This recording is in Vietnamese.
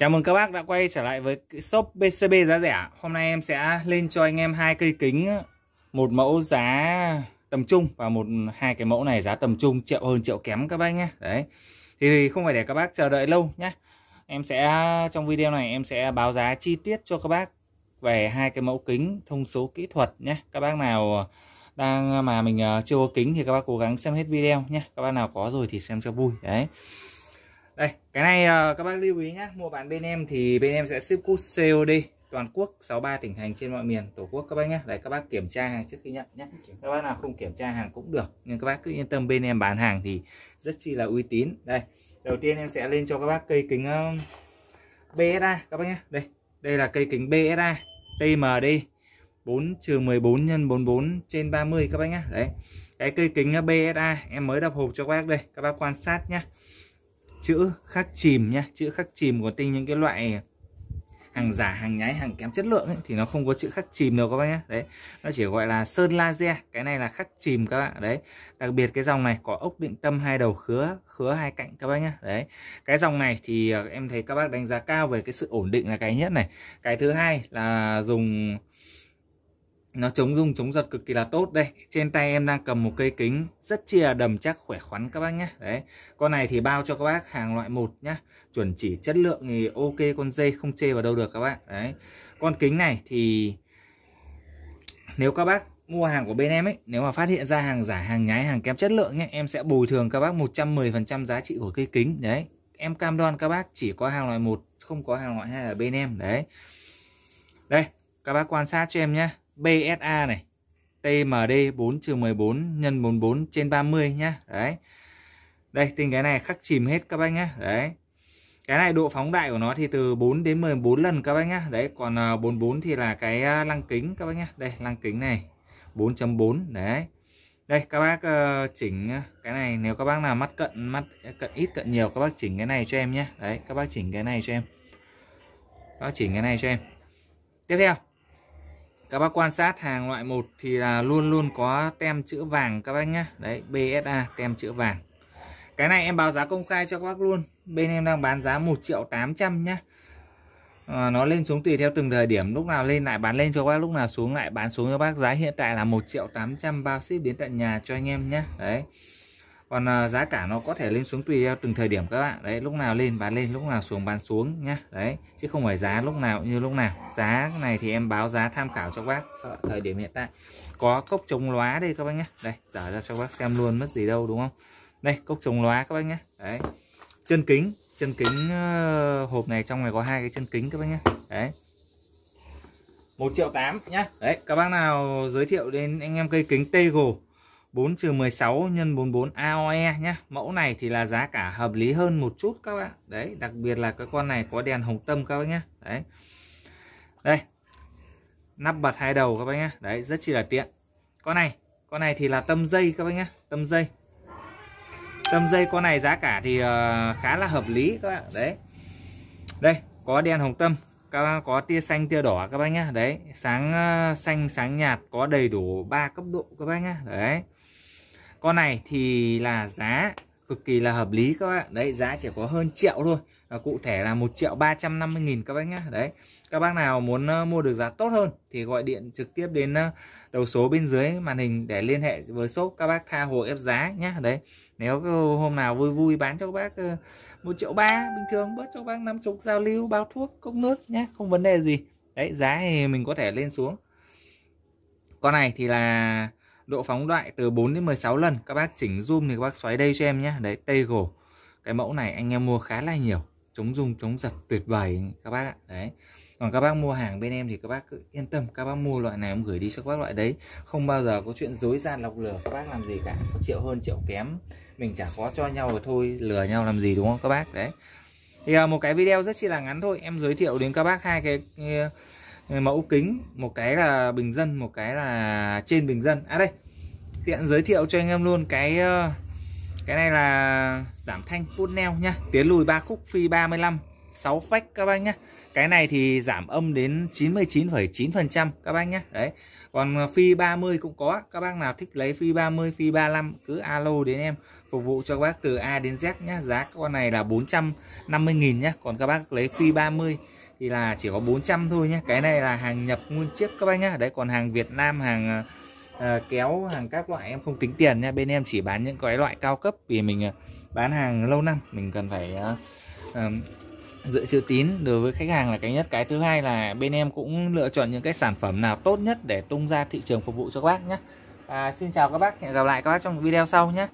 Chào mừng các bác đã quay trở lại với shop BCB giá rẻ. Hôm nay em sẽ lên cho anh em hai cây kính, một mẫu giá tầm trung và một hai cái mẫu này giá tầm trung triệu hơn triệu kém các bác nhé. Đấy. Thì không phải để các bác chờ đợi lâu nhé. Em sẽ trong video này em sẽ báo giá chi tiết cho các bác về hai cái mẫu kính thông số kỹ thuật nhé. Các bác nào đang mà mình ờ, chưa có kính thì các bác cố gắng xem hết video nhé. Các bác nào có rồi thì xem cho vui. Đấy đây cái này ờ, các bác lưu ý nhé mua bán bên em thì bên em sẽ ship code COD toàn quốc 63 tỉnh thành trên mọi miền tổ quốc các bác nhé đấy các bác kiểm tra hàng trước khi nhận nhé các bác nào không kiểm tra hàng cũng được nhưng các bác cứ yên tâm bên em bán hàng thì rất chi là uy tín đây đầu tiên em sẽ lên cho các bác cây kính BSA các bác nhé đây đây là cây kính BSA TMD 4 trừ 14 nhân 44 trên 30 các bác nhé đấy cái cây kính BSA em mới đập hộp cho các bác đây các bác quan sát nhé chữ khắc chìm nhé chữ khắc chìm của tinh những cái loại hàng giả hàng nhái hàng kém chất lượng ấy, thì nó không có chữ khắc chìm đâu các bác nhé đấy nó chỉ gọi là sơn laser cái này là khắc chìm các bạn đấy đặc biệt cái dòng này có ốc định tâm hai đầu khứa khứa hai cạnh các bác nhé đấy cái dòng này thì ờ, em thấy các bác đánh giá cao về cái sự ổn định là cái nhất này cái thứ hai là dùng nó chống rung chống giật cực kỳ là tốt đây trên tay em đang cầm một cây kính rất chia đầm chắc khỏe khoắn các bác nhé đấy con này thì bao cho các bác hàng loại một nhá chuẩn chỉ chất lượng thì ok con dê không chê vào đâu được các bạn đấy con kính này thì nếu các bác mua hàng của bên em ấy nếu mà phát hiện ra hàng giả hàng nhái hàng kém chất lượng nhé em sẽ bồi thường các bác 110% giá trị của cây kính đấy em cam đoan các bác chỉ có hàng loại một không có hàng loại hai ở bên em đấy đây các bác quan sát cho em nhé BSA này TMD 4 trừ 14 nhân 44 trên 30 nhá đấy đây tính cái này khắc chìm hết các bác nhá đấy cái này độ phóng đại của nó thì từ 4 đến 14 lần các bác nhá đấy còn 44 à, thì là cái à, lăng kính các bác nhá đây lăng kính này 4.4 đấy đây các bác ờ, chỉnh à, cái này nếu các bác nào mắt cận mắt cận ít cận nhiều các bác chỉnh cái này cho em nhé đấy các bác chỉnh cái này cho em các bác chỉnh cái này cho em tiếp theo các bác quan sát hàng loại 1 thì là luôn luôn có tem chữ vàng các bác nhé đấy BSA tem chữ vàng cái này em báo giá công khai cho các bác luôn bên em đang bán giá 1 triệu 800 nhá à, nó lên xuống tùy theo từng thời điểm lúc nào lên lại bán lên cho các bác lúc nào xuống lại bán xuống cho bác giá hiện tại là 1 triệu 800 bao ship đến tận nhà cho anh em nhé đấy còn à, giá cả nó có thể lên xuống tùy theo từng thời điểm các bạn đấy lúc nào lên bán lên lúc nào xuống bán xuống nhá đấy chứ không phải giá lúc nào như lúc nào giá này thì em báo giá tham khảo cho bác thời điểm hiện tại có cốc chống lóa đây các bác nhé đây giả ra cho bác xem luôn mất gì đâu đúng không đây cốc chống lóa các bác nhé đấy chân kính chân kính ờ, hộp này trong này có hai cái chân kính các bác nhé đấy một triệu tám nhá đấy các bác nào giới thiệu đến anh em cây kính Tego 4 trừ 16 nhân 44 AOE nhé Mẫu này thì là giá cả hợp lý hơn một chút các bạn Đấy đặc biệt là cái con này có đèn hồng tâm các bác nhé Đấy Đây Nắp bật hai đầu các bác nhé Đấy rất chi là tiện Con này Con này thì là tâm dây các bác nhé Tâm dây Tâm dây con này giá cả thì ờ, khá là hợp lý các bạn Đấy Đây có đèn hồng tâm các có tia xanh tia đỏ các bác nhá đấy sáng ờ, xanh sáng nhạt có đầy đủ ba cấp độ các bác nhá đấy con này thì là giá cực kỳ là hợp lý các bạn đấy giá chỉ có hơn triệu thôi à, cụ thể là một triệu ba trăm năm mươi nghìn các bác nhé đấy các bác nào muốn mua được giá tốt hơn thì gọi điện trực tiếp đến đầu số bên dưới màn hình để liên hệ với shop các bác tha hồ ép giá nhé đấy nếu hôm nào vui vui bán cho các bác một triệu ba bình thường bớt cho các bác năm chục giao lưu bao thuốc cốc nước nhé không vấn đề gì đấy giá thì mình có thể lên xuống con này thì là độ phóng đại từ 4 đến 16 lần các bác chỉnh zoom thì các bác xoáy đây cho em nhé đấy tây gồ cái mẫu này anh em mua khá là nhiều chống rung chống giật tuyệt vời các bác ạ đấy còn các bác mua hàng bên em thì các bác cứ yên tâm các bác mua loại này em gửi đi cho các bác loại đấy không bao giờ có chuyện dối gian lọc lừa các bác làm gì cả có triệu hơn triệu kém mình chả khó cho nhau rồi thôi lừa nhau làm gì đúng không các bác đấy thì à, một cái video rất chi là ngắn thôi em giới thiệu đến các bác hai cái mẫu kính một cái là bình dân một cái là trên bình dân à đây tiện giới thiệu cho anh em luôn cái ờ, cái này là giảm thanh cốt neo nhá tiến lùi ba khúc phi 35 6 phách các bác nhá cái này thì giảm âm đến 99,9% các bác nhá đấy còn ờ, phi 30 cũng có các bác nào thích lấy phi 30 phi 35 cứ alo đến em phục vụ cho các bác từ A đến Z nhá giá con này là 450.000 nhá còn các bác lấy phi 30 thì là chỉ có 400 thôi nhé cái này là hàng nhập nguyên chiếc các anh nhá đấy còn hàng Việt Nam hàng uh, kéo hàng các loại em không tính tiền nha bên em chỉ bán những cái loại cao cấp vì mình uh, bán hàng lâu năm mình cần phải uh, um, dựa chữ tín đối với khách hàng là cái nhất cái thứ hai là bên em cũng lựa chọn những cái sản phẩm nào tốt nhất để tung ra thị trường phục vụ cho các bác nhé à, xin chào các bác hẹn gặp lại các bác trong video sau nhé